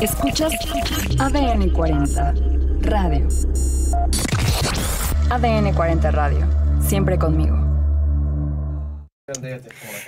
Escuchas ADN 40 Radio. ADN 40 Radio. Siempre conmigo.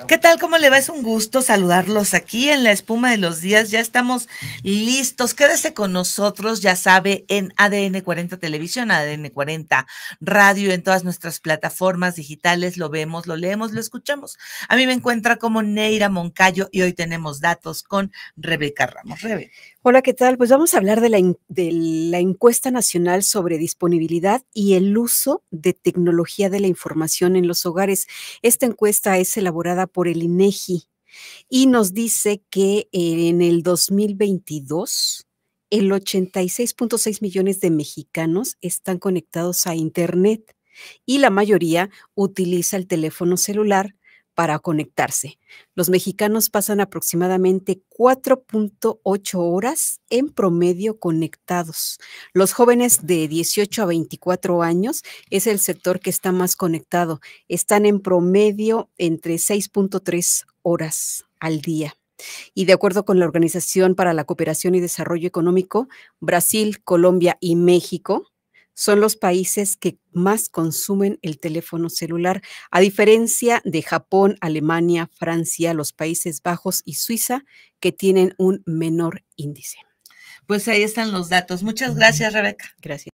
¿Qué tal? ¿Cómo le va? Es un gusto saludarlos aquí en la espuma de los días. Ya estamos listos. Quédese con nosotros, ya sabe, en ADN 40 Televisión, ADN 40 Radio, en todas nuestras plataformas digitales. Lo vemos, lo leemos, lo escuchamos. A mí me encuentra como Neira Moncayo y hoy tenemos datos con Rebeca Ramos. Rebe. Hola, ¿qué tal? Pues vamos a hablar de la, de la, encuesta nacional sobre disponibilidad y el uso de tecnología de la información en los hogares. Esta encuesta es elaborada por el INEGI y nos dice que eh, en el 2022 el 86.6 millones de mexicanos están conectados a Internet y la mayoría utiliza el teléfono celular para conectarse. Los mexicanos pasan aproximadamente 4.8 horas en promedio conectados. Los jóvenes de 18 a 24 años es el sector que está más conectado. Están en promedio entre 6.3 horas al día. Y de acuerdo con la Organización para la Cooperación y Desarrollo Económico, Brasil, Colombia y México son los países que más consumen el teléfono celular, a diferencia de Japón, Alemania, Francia, los Países Bajos y Suiza, que tienen un menor índice. Pues ahí están los datos. Muchas gracias, Rebeca. Gracias.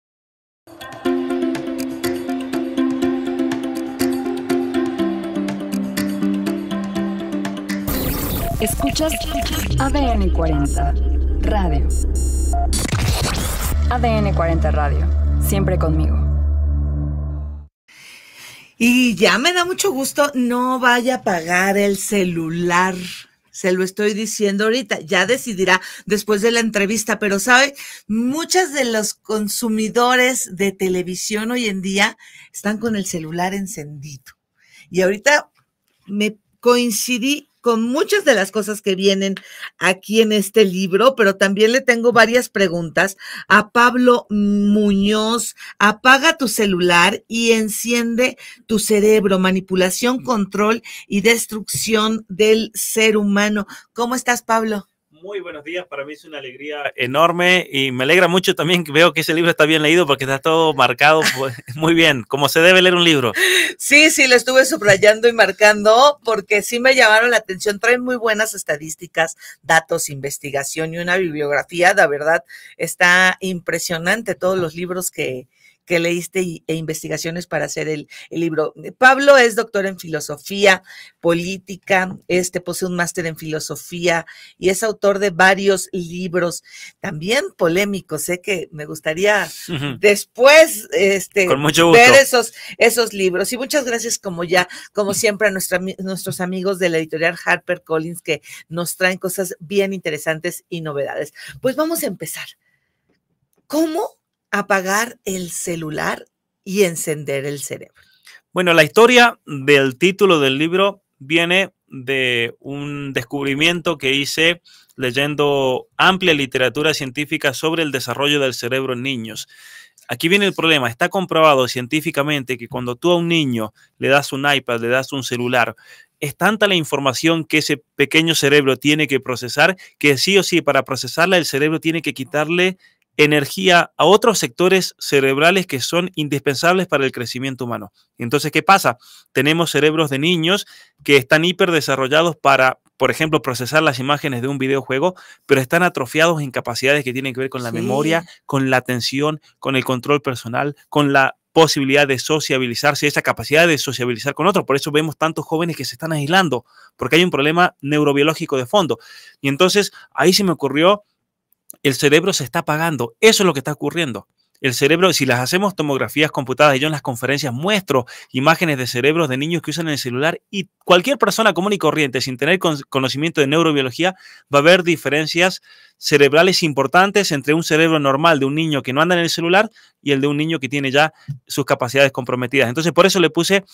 Escuchas ADN 40 Radio. ADN 40 Radio siempre conmigo. Y ya me da mucho gusto, no vaya a pagar el celular. Se lo estoy diciendo ahorita, ya decidirá después de la entrevista, pero sabe, muchas de los consumidores de televisión hoy en día están con el celular encendido. Y ahorita me coincidí con muchas de las cosas que vienen aquí en este libro, pero también le tengo varias preguntas a Pablo Muñoz. Apaga tu celular y enciende tu cerebro. Manipulación, control y destrucción del ser humano. ¿Cómo estás, Pablo? Muy buenos días, para mí es una alegría enorme y me alegra mucho también que veo que ese libro está bien leído porque está todo marcado pues, muy bien, como se debe leer un libro. Sí, sí, lo estuve subrayando y marcando porque sí me llamaron la atención. Traen muy buenas estadísticas, datos, investigación y una bibliografía, la verdad, está impresionante todos los libros que, que leíste e investigaciones para hacer el, libro. Pablo es doctor en filosofía política, este posee un máster en filosofía y es autor de varios libros, también polémicos. Sé ¿eh? que me gustaría después este, ver esos, esos libros. Y muchas gracias, como ya, como siempre, a nuestros amigos de la editorial Harper Collins que nos traen cosas bien interesantes y novedades. Pues vamos a empezar. ¿Cómo apagar el celular y encender el cerebro. Bueno, la historia del título del libro viene de un descubrimiento que hice leyendo amplia literatura científica sobre el desarrollo del cerebro en niños. Aquí viene el problema, está comprobado científicamente que cuando tú a un niño le das un iPad, le das un celular, es tanta la información que ese pequeño cerebro tiene que procesar que sí o sí, para procesarla el cerebro tiene que quitarle energía a otros sectores cerebrales que son indispensables para el crecimiento humano. Entonces, ¿qué pasa? Tenemos cerebros de niños que están hiper desarrollados para, por ejemplo, procesar las imágenes de un videojuego, pero están atrofiados en capacidades que tienen que ver con la memoria, con la atención, con el control personal, con la posibilidad de sociabilizarse, esa capacidad de sociabilizar con otros. Por eso vemos tantos jóvenes que se están aislando, porque hay un problema neurobiológico de fondo. Y entonces ahí se me ocurrió el cerebro se está apagando. Eso es lo que está ocurriendo. El cerebro, si las hacemos tomografías computadas, yo en las conferencias muestro imágenes de cerebros de niños que usan el celular y cualquier persona común y corriente, sin tener conocimiento de neurobiología, va a ver diferencias cerebrales importantes entre un cerebro normal de un niño que no anda en el celular y el de un niño que tiene ya sus capacidades comprometidas. Entonces, por eso le puse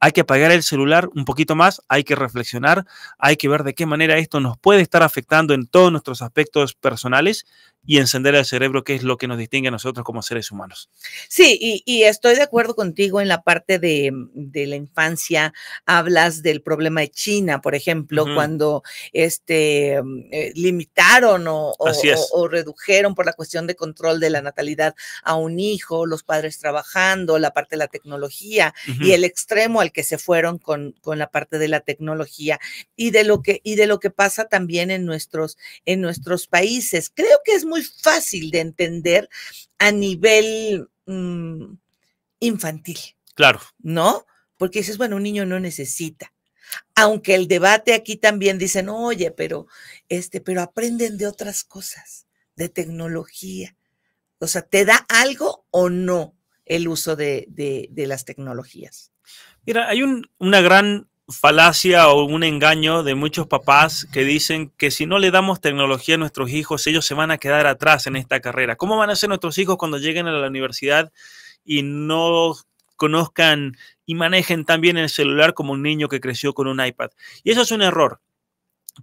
hay que apagar el celular un poquito más, hay que reflexionar, hay que ver de qué manera esto nos puede estar afectando en todos nuestros aspectos personales y encender el cerebro, que es lo que nos distingue a nosotros como seres humanos. Sí, y, estoy de acuerdo contigo en la parte de, mm, de, la infancia. Hablas del problema de China, por ejemplo, cuando este, mm, eh, limitaron o, o, redujeron por la cuestión de control de la natalidad a un hijo, los padres trabajando, la parte de la tecnología y el extremo al que se fueron con, con la parte de la tecnología y de lo que, y de lo que pasa también en nuestros, en nuestros países. Creo que es muy fácil de entender a nivel mm, infantil. Claro. ¿No? Porque dices, bueno, un niño no necesita. Aunque el debate aquí también dicen, oye, pero este, pero aprenden de otras cosas, de tecnología. O sea, ¿te da algo o no el uso de, las tecnologías? Mira, hay una gran falacia o un engaño de muchos papás que dicen que si no le damos tecnología a nuestros hijos, ellos se van a quedar atrás en esta carrera. ¿Cómo van a ser nuestros hijos cuando lleguen a la universidad y no conozcan y manejen tan bien el celular como un niño que creció con un iPad? Y eso es un error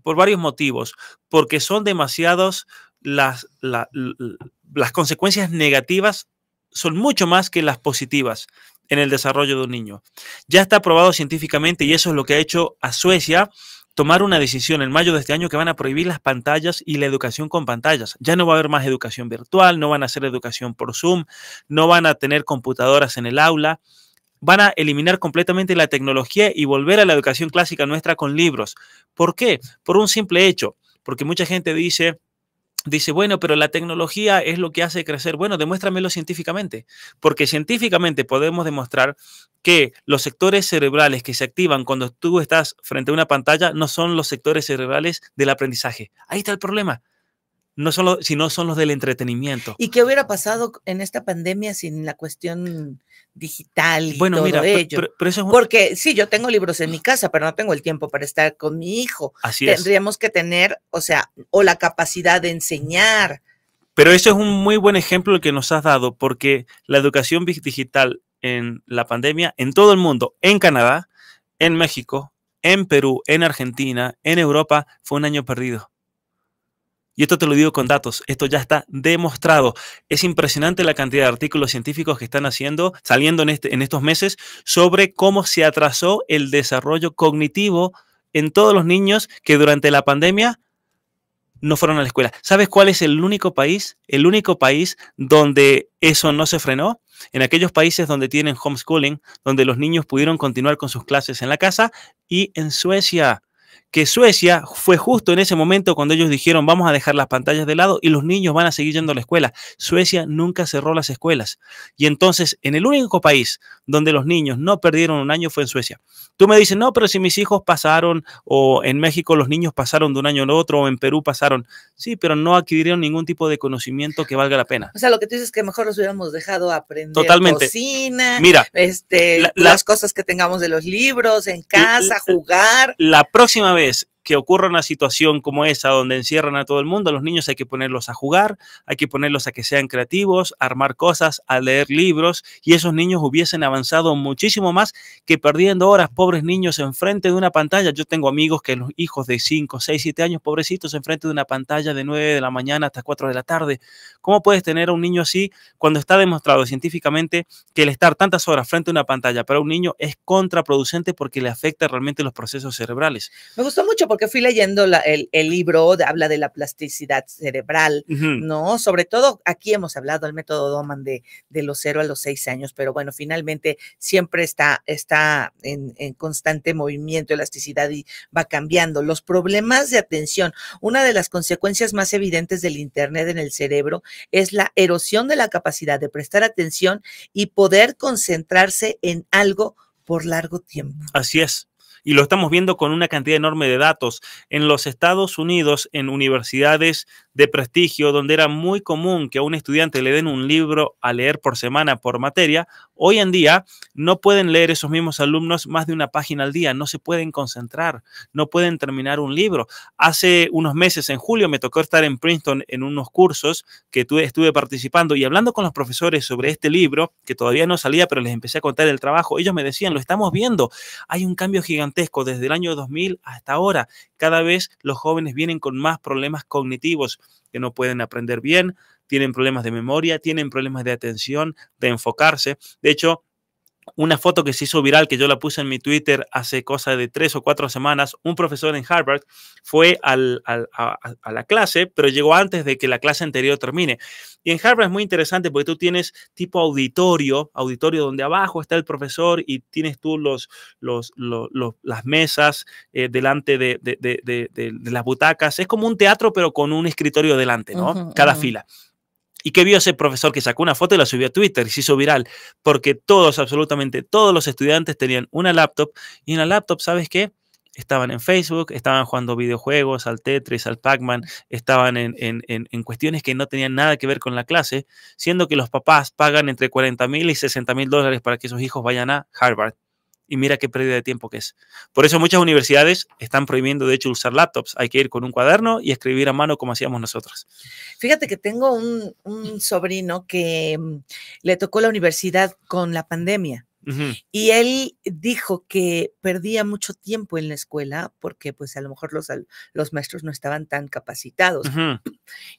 por varios motivos, porque son demasiados las, las consecuencias negativas, son mucho más que las positivas en el desarrollo de un niño. Ya está aprobado científicamente y eso es lo que ha hecho a Suecia tomar una decisión en mayo de este año que van a prohibir las pantallas y la educación con pantallas. Ya no va a haber más educación virtual, no van a hacer educación por Zoom, no van a tener computadoras en el aula, van a eliminar completamente la tecnología y volver a la educación clásica nuestra con libros. ¿Por qué? Por un simple hecho, porque mucha gente dice, dice, bueno, pero la tecnología es lo que hace crecer. Bueno, demuéstramelo científicamente, porque científicamente podemos demostrar que los sectores cerebrales que se activan cuando tú estás frente a una pantalla no son los sectores cerebrales del aprendizaje. Ahí está el problema no solo sino son los del entretenimiento. ¿Y qué hubiera pasado en esta pandemia sin la cuestión digital y bueno, todo ello? Porque sí, yo tengo libros en mi casa, pero no tengo el tiempo para estar con mi hijo. Así Tendríamos que tener, o sea, o la capacidad de enseñar. Pero eso es un muy buen ejemplo el que nos has dado, porque la educación digital en la pandemia, en todo el mundo, en Canadá, en México, en Perú, en Argentina, en Europa, fue un año perdido y esto te lo digo con datos, esto ya está demostrado. Es impresionante la cantidad de artículos científicos que están haciendo, saliendo este, en, estos meses sobre cómo se atrasó el desarrollo cognitivo en todos los niños que durante la pandemia no fueron a la escuela. ¿Sabes cuál es el único país, el único país donde eso no se frenó? En aquellos países donde tienen homeschooling, donde los niños pudieron continuar con sus clases en la casa y en Suecia que Suecia fue justo en ese momento cuando ellos dijeron vamos a dejar las pantallas de lado y los niños van a seguir yendo a la escuela. Suecia nunca cerró las escuelas. Y entonces, en el único país donde los niños no perdieron un año fue en Suecia. Tú me dices, no, pero si mis hijos pasaron, o en México los niños pasaron de un año a otro, o en Perú pasaron. Sí, pero no adquirieron ningún tipo de conocimiento que valga la pena. O sea, lo que tú dices es que mejor los hubiéramos dejado aprender Totalmente. cocina, Mira, este, las cosas que tengamos de los libros, en casa, jugar. La próxima vez es que ocurra una situación como esa donde encierran a todo el mundo, los niños hay que ponerlos a jugar, hay que ponerlos a que sean creativos, a armar cosas, a leer libros y esos niños hubiesen avanzado muchísimo más que perdiendo horas, pobres niños enfrente de una pantalla. Yo tengo amigos que los hijos de 5, 6, 7 años, pobrecitos, enfrente de una pantalla de 9 de la mañana hasta 4 de la tarde. ¿Cómo puedes tener a un niño así cuando está demostrado científicamente que el estar tantas horas frente a una pantalla para un niño es contraproducente porque le afecta realmente los procesos cerebrales? Me gustó mucho porque fui leyendo el, libro, de, habla de la plasticidad cerebral, ¿no? Sobre todo aquí hemos hablado del método Doman de, de los cero a los seis años, pero bueno, finalmente siempre está, está en constante movimiento, elasticidad y va cambiando. Los problemas de atención, una de las consecuencias más evidentes del Internet en el cerebro es la erosión de la capacidad de prestar atención y poder concentrarse en algo por largo tiempo. Así es y lo estamos viendo con una cantidad enorme de datos. En los Estados Unidos, en universidades de prestigio, donde era muy común que a un estudiante le den un libro a leer por semana, por materia, hoy en día no pueden leer esos mismos alumnos más de una página al día, no se pueden concentrar, no pueden terminar un libro. Hace unos meses, en julio, me tocó estar en Princeton en unos cursos que estuve participando y hablando con los profesores sobre este libro, que todavía no salía, pero les empecé a contar el trabajo, ellos me decían, lo estamos viendo, hay un cambio gigantesco desde el año 2000 hasta ahora, cada vez los jóvenes vienen con más problemas cognitivos, que no pueden aprender bien, tienen problemas de memoria, tienen problemas de atención, de enfocarse. De hecho, una foto que se hizo viral, que yo la puse en mi Twitter hace cosa de tres o cuatro semanas, un profesor en Harvard fue a, la clase, pero llegó antes de que la clase anterior termine. Y en Harvard es muy interesante porque tú tienes tipo auditorio, auditorio donde abajo está el profesor y tienes tú los, los, las mesas eh, delante de, de, las butacas. Es como un teatro, pero con un escritorio delante, ¿no? Cada fila y qué vio ese profesor que sacó una foto y la subió a Twitter y se hizo viral, porque todos, absolutamente todos los estudiantes tenían una laptop y en la laptop, ¿sabes qué? Estaban en Facebook, estaban jugando videojuegos, al Tetris, al Pac-Man, estaban en, en, en, cuestiones que no tenían nada que ver con la clase, siendo que los papás pagan entre 40 mil y 60 mil dólares para que sus hijos vayan a Harvard. Y mira qué pérdida de tiempo que es. Por eso muchas universidades están prohibiendo, de hecho, usar laptops. Hay que ir con un cuaderno y escribir a mano como hacíamos nosotros. Fíjate que tengo un, sobrino que mm, le tocó la universidad con la pandemia. Y él dijo que perdía mucho tiempo en la escuela porque pues a lo mejor los, maestros no estaban tan capacitados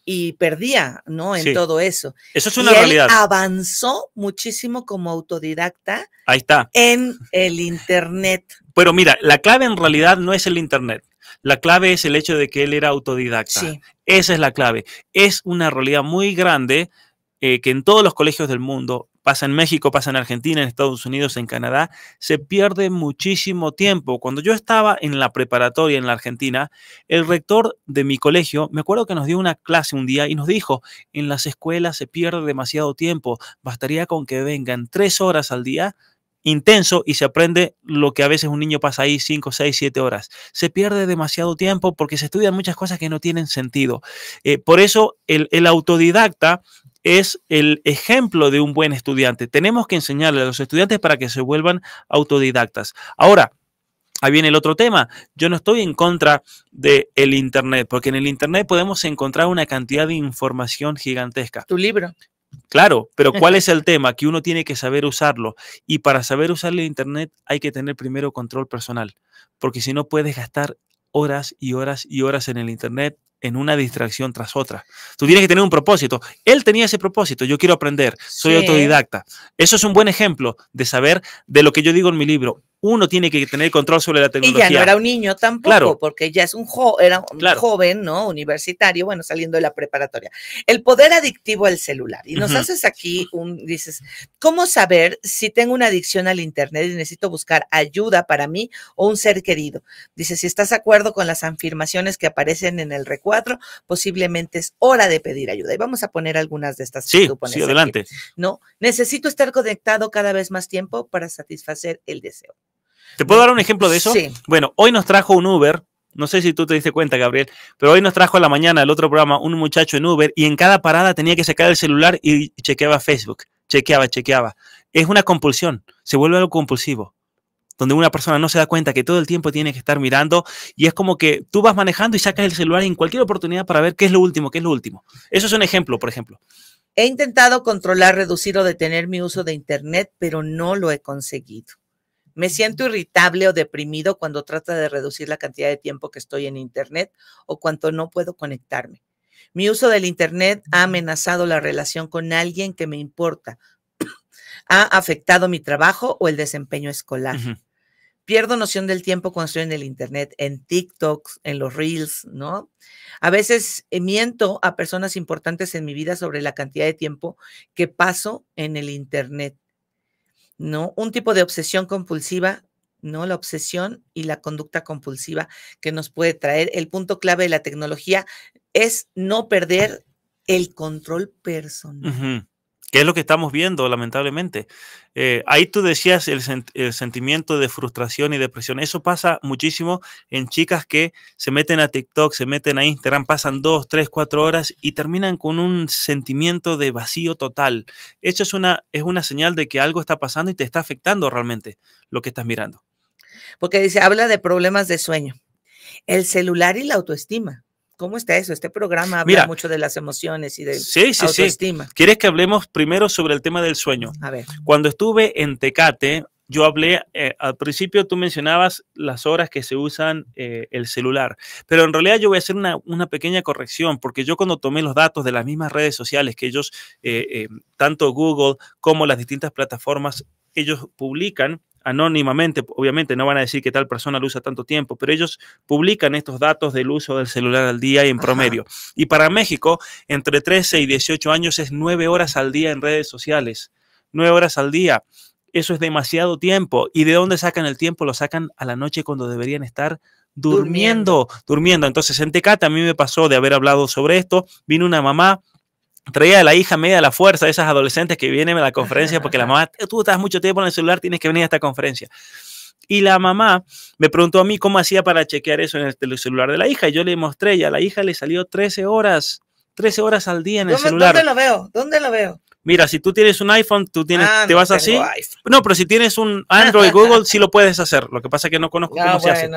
y perdía, ¿no? En todo eso. Eso es una realidad. Él avanzó muchísimo como autodidacta. Ahí está. En el Internet. Pero mira, la clave en realidad no es el Internet. La clave es el hecho de que él era autodidacta. Esa es la clave. Es una realidad muy grande eh, que en todos los colegios del mundo Pasa en México, pasa en Argentina, en Estados Unidos, en Canadá. Se pierde muchísimo tiempo. Cuando yo estaba en la preparatoria en la Argentina, el rector de mi colegio, me acuerdo que nos dio una clase un día y nos dijo, en las escuelas se pierde demasiado tiempo. Bastaría con que vengan tres horas al día intenso y se aprende lo que a veces un niño pasa ahí cinco, seis, siete horas. Se pierde demasiado tiempo porque se estudian muchas cosas que no tienen sentido. Eh, por eso el autodidacta es el ejemplo de un buen estudiante. Tenemos que enseñarle a los estudiantes para que se vuelvan autodidactas. Ahora, Ahí viene el otro tema. Yo no estoy en contra del Internet, porque en el Internet podemos encontrar una cantidad de información gigantesca. Tu libro. Claro, pero ¿cuál es el tema? Que uno tiene que saber usarlo. Y para saber usar el Internet hay que tener primero control personal, porque si no puedes gastar horas y horas y horas en el Internet en una distracción tras otra. Tú tienes que tener un propósito. Él tenía ese propósito, yo quiero aprender, soy autodidacta. Eso es un buen ejemplo de saber de lo que yo digo en mi libro. Uno tiene que tener control sobre la tecnología. Y ya no era un niño tampoco, claro. porque ya es un, era joven, ¿no? Universitario, bueno, saliendo de la preparatoria. El poder adictivo al celular. Y nos haces aquí un, dices, ¿cómo saber si tengo una adicción al Internet y necesito buscar ayuda para mí o un ser querido? Dice, si estás de acuerdo con las afirmaciones que aparecen en el recuerdo, posiblemente es hora de pedir ayuda. Y vamos a poner algunas de estas. Sí, adelante. No, necesito estar conectado cada vez más tiempo para satisfacer el deseo. ¿Te puedo dar un mm, ejemplo de eso? Bueno, hoy nos trajo un Uber. No sé si tú te diste cuenta, Gabriel, pero hoy nos trajo a la mañana el otro programa un muchacho en Uber y en cada parada tenía que sacar el celular y chequeaba Facebook, chequeaba, chequeaba. Es una compulsión, se vuelve algo compulsivo donde una persona no se da cuenta que todo el tiempo tiene que estar mirando y es como que tú vas manejando y sacas el celular en cualquier oportunidad para ver qué es lo último, qué es lo último. Eso es un ejemplo, por ejemplo. He intentado controlar, reducir o detener mi uso de Internet, pero no lo he conseguido. Me siento irritable o deprimido cuando trata de reducir la cantidad de tiempo que estoy en Internet o cuando no puedo conectarme. Mi uso del Internet ha amenazado la relación con alguien que me importa, ha afectado mi trabajo o el desempeño escolar. Pierdo noción del tiempo cuando estoy en el Internet, en TikTok, en los Reels, ¿no? A veces eh, miento a personas importantes en mi vida sobre la cantidad de tiempo que paso en el Internet, ¿no? Un tipo de obsesión compulsiva ¿no? La obsesión y la conducta compulsiva que nos puede traer. El punto clave de la tecnología es no perder el control personal que es lo que estamos viendo, lamentablemente. Eh, ahí tú decías el, sentimiento de frustración y depresión. Eso pasa muchísimo en chicas que se meten a TikTok, se meten a Instagram, pasan dos, tres, cuatro horas y terminan con un sentimiento de vacío total. Eso es una, es una señal de que algo está pasando y te está afectando realmente lo que estás mirando. Porque dice, habla de problemas de sueño, el celular y la autoestima. ¿Cómo está eso? Este programa habla mucho de las emociones y de sí, sí, autoestima. Sí. ¿Quieres que hablemos primero sobre el tema del sueño? A ver. Cuando estuve en Tecate, yo hablé, eh, al principio tú mencionabas las horas que se usan eh, el celular, pero en realidad yo voy a hacer una, pequeña corrección, porque yo cuando tomé los datos de las mismas redes sociales que ellos, eh, tanto Google como las distintas plataformas, ellos publican, anónimamente, obviamente no van a decir que tal persona lo usa tanto tiempo, pero ellos publican estos datos del uso del celular al día y en promedio. Y para México, entre 13 y 18 años es 9 horas al día en redes sociales, 9 horas al día. Eso es demasiado tiempo. ¿Y de dónde sacan el tiempo? Lo sacan a la noche cuando deberían estar durmiendo, durmiendo. Entonces en Tecate a mí me pasó de haber hablado sobre esto, vino una mamá traía a la hija media la fuerza, esas adolescentes que vienen a la conferencia porque la mamá, tú estás mucho tiempo en el celular, tienes que venir a esta conferencia. Y la mamá me preguntó a mí cómo hacía para chequear eso en el celular de la hija. Y yo le mostré a la hija le salió 13 horas, 13 horas al día en el celular. ¿Dónde lo veo? ¿Dónde lo veo? Mira, si tú tienes un iPhone, tú tienes, ah, te vas así. No, pero si tienes un Android, Google, sí lo puedes hacer. Lo que pasa es que no conozco ah, cómo se hace.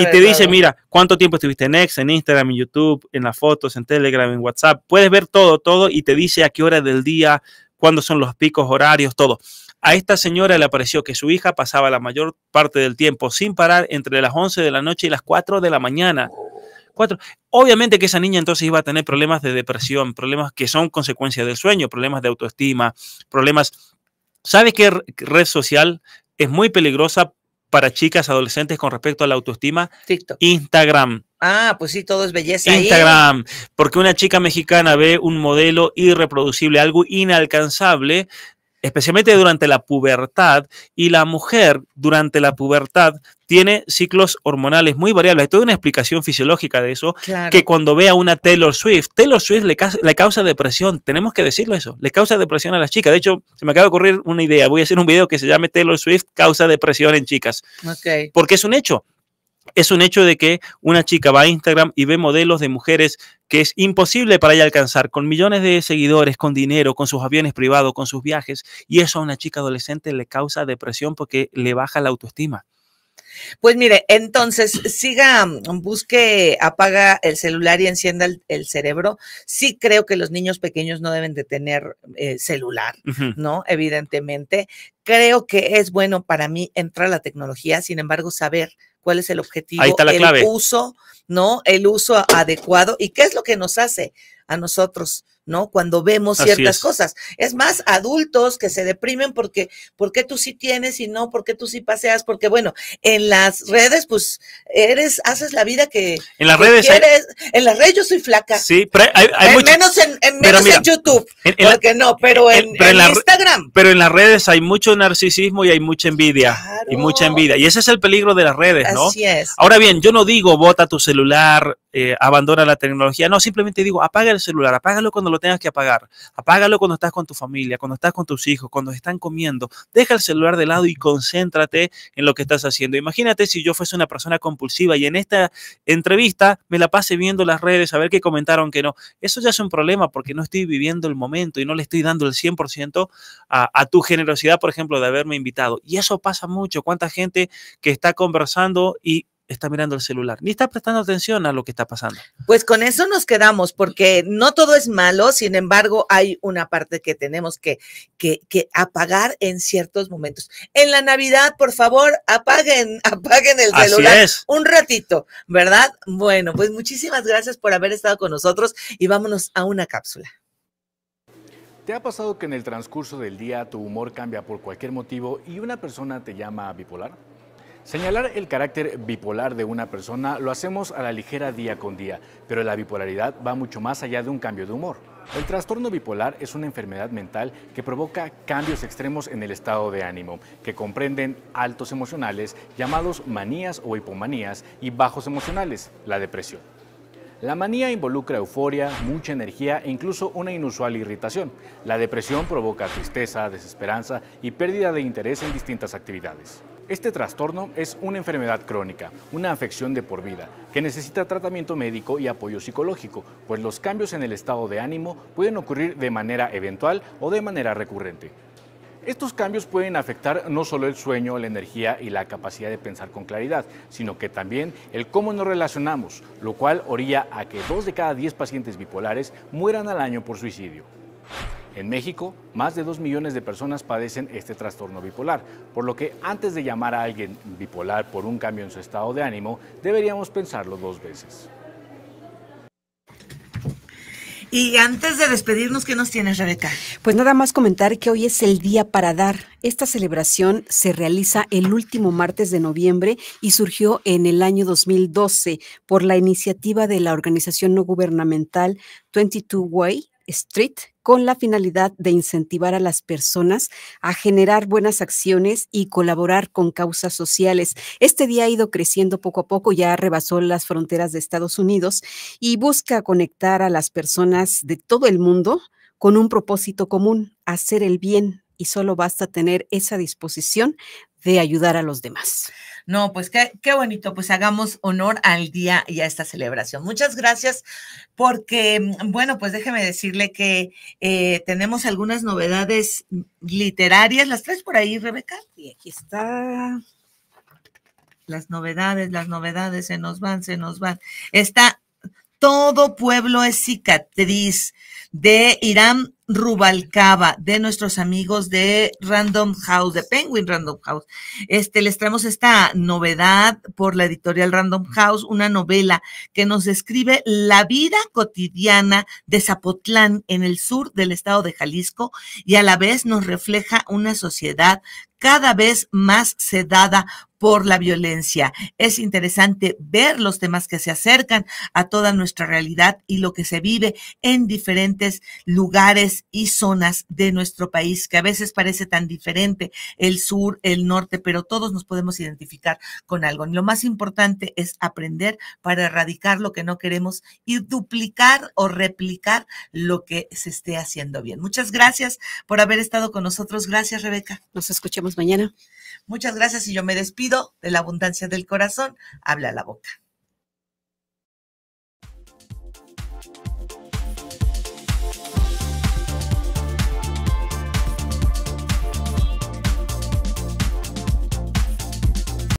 y te dice, mira, cuánto tiempo estuviste en X, en Instagram, en YouTube, en las fotos, en Telegram, en WhatsApp. Puedes ver todo, todo y te dice a qué hora del día, cuándo son los picos horarios, todo. A esta señora le pareció que su hija pasaba la mayor parte del tiempo sin parar entre las 11 de la noche y las 4 de la mañana. Oh cuatro. Obviamente que esa niña entonces iba a tener problemas de depresión, problemas que son consecuencia del sueño, problemas de autoestima, problemas... ¿Sabes qué red social es muy peligrosa para chicas adolescentes con respecto a la autoestima? Instagram. Ah, pues sí, todo es belleza. Instagram, porque una chica mexicana ve un modelo irreproducible, algo inalcanzable, especialmente durante la pubertad, y la mujer durante la pubertad tiene ciclos hormonales muy variables. Hay toda una explicación fisiológica de eso, que cuando vea a una Taylor Swift, Taylor Swift le, le, causa depresión, tenemos que decirlo eso, le causa depresión a las chicas. De hecho, se me acaba de ocurrir una idea, voy a hacer un video que se llame Taylor Swift causa depresión en chicas. Porque es un hecho, es un hecho de que una chica va a Instagram y ve modelos de mujeres que es imposible para ella alcanzar, con millones de seguidores, con dinero, con sus aviones privados, con sus viajes, y eso a una chica adolescente le causa depresión porque le baja la autoestima. Pues mire, entonces siga, busque, apaga el celular y encienda el, cerebro. Sí creo que los niños pequeños no deben de tener eh, celular, ¿no? Evidentemente. Creo que es bueno para mí entrar a la tecnología, sin embargo, saber cuál es el objetivo, el uso, ¿no? El uso adecuado y qué es lo que nos hace nosotros, ¿no? Cuando vemos ciertas cosas. Es más, adultos que se deprimen porque, porque tú sí tienes y no? porque tú sí paseas? Porque, bueno, en las redes, pues, eres, haces la vida que. En las redes. En las redes yo soy flaca. Sí, pero hay, hay, en menos en, en YouTube. porque no, pero en, pero Instagram. Pero en las redes hay mucho narcisismo y hay mucha envidia. Y mucha envidia. Y ese es el peligro de las redes, ¿no? Así es. Ahora bien, yo no digo, bota tu celular, eh, abandona la tecnología. No, simplemente digo, apaga el celular, apágalo cuando lo tengas que apagar, apágalo cuando estás con tu familia, cuando estás con tus hijos, cuando están comiendo. Deja el celular de lado y concéntrate en lo que estás haciendo. Imagínate si yo fuese una persona compulsiva y en esta entrevista me la pase viendo las redes a ver qué comentaron que no. Eso ya es un problema porque no estoy viviendo el momento y no le estoy dando el 100% a, a tu generosidad, por ejemplo, de haberme invitado. Y eso pasa mucho. ¿Cuánta gente que está conversando y está mirando el celular, ni está prestando atención a lo que está pasando. Pues con eso nos quedamos, porque no todo es malo, sin embargo, hay una parte que tenemos que, que, apagar en ciertos momentos. En la Navidad, por favor, apaguen, apaguen el celular es. un ratito, ¿verdad? Bueno, pues muchísimas gracias por haber estado con nosotros y vámonos a una cápsula. ¿Te ha pasado que en el transcurso del día tu humor cambia por cualquier motivo y una persona te llama bipolar? Señalar el carácter bipolar de una persona lo hacemos a la ligera día con día, pero la bipolaridad va mucho más allá de un cambio de humor. El trastorno bipolar es una enfermedad mental que provoca cambios extremos en el estado de ánimo, que comprenden altos emocionales, llamados manías o hipomanías, y bajos emocionales, la depresión. La manía involucra euforia, mucha energía e incluso una inusual irritación. La depresión provoca tristeza, desesperanza y pérdida de interés en distintas actividades. Este trastorno es una enfermedad crónica, una afección de por vida, que necesita tratamiento médico y apoyo psicológico, pues los cambios en el estado de ánimo pueden ocurrir de manera eventual o de manera recurrente. Estos cambios pueden afectar no solo el sueño, la energía y la capacidad de pensar con claridad, sino que también el cómo nos relacionamos, lo cual orilla a que dos de cada diez pacientes bipolares mueran al año por suicidio. En México, más de dos millones de personas padecen este trastorno bipolar, por lo que antes de llamar a alguien bipolar por un cambio en su estado de ánimo, deberíamos pensarlo dos veces. Y antes de despedirnos, ¿qué nos tienes, Rebeca? Pues nada más comentar que hoy es el día para dar. Esta celebración se realiza el último martes de noviembre y surgió en el año 2012 por la iniciativa de la organización no gubernamental 22 Way Street con la finalidad de incentivar a las personas a generar buenas acciones y colaborar con causas sociales. Este día ha ido creciendo poco a poco, ya rebasó las fronteras de Estados Unidos y busca conectar a las personas de todo el mundo con un propósito común, hacer el bien, y solo basta tener esa disposición de ayudar a los demás. No, pues qué, bonito, pues hagamos honor al día y a esta celebración. Muchas gracias porque, mm, bueno, pues déjeme decirle que eh, tenemos algunas novedades literarias. ¿Las tres por ahí, Rebeca? Y aquí está. Las novedades, las novedades, se nos van, se nos van. Está Todo Pueblo es cicatriz de Irán Rubalcaba, de nuestros amigos de Random House, de Penguin Random House. Este, les traemos esta novedad por la editorial Random House, una novela que nos describe la vida cotidiana de Zapotlán en el sur del estado de Jalisco y a la vez nos refleja una sociedad cada vez más sedada por la violencia. Es interesante ver los temas que se acercan a toda nuestra realidad y lo que se vive en diferentes lugares y zonas de nuestro país, que a veces parece tan diferente el sur, el norte, pero todos nos podemos identificar con algo. Y lo más importante es aprender para erradicar lo que no queremos y duplicar o replicar lo que se esté haciendo bien. Muchas gracias por haber estado con nosotros. Gracias, Rebeca. Nos escuchamos mañana. Muchas gracias y yo me despido de la abundancia del corazón. Habla la boca.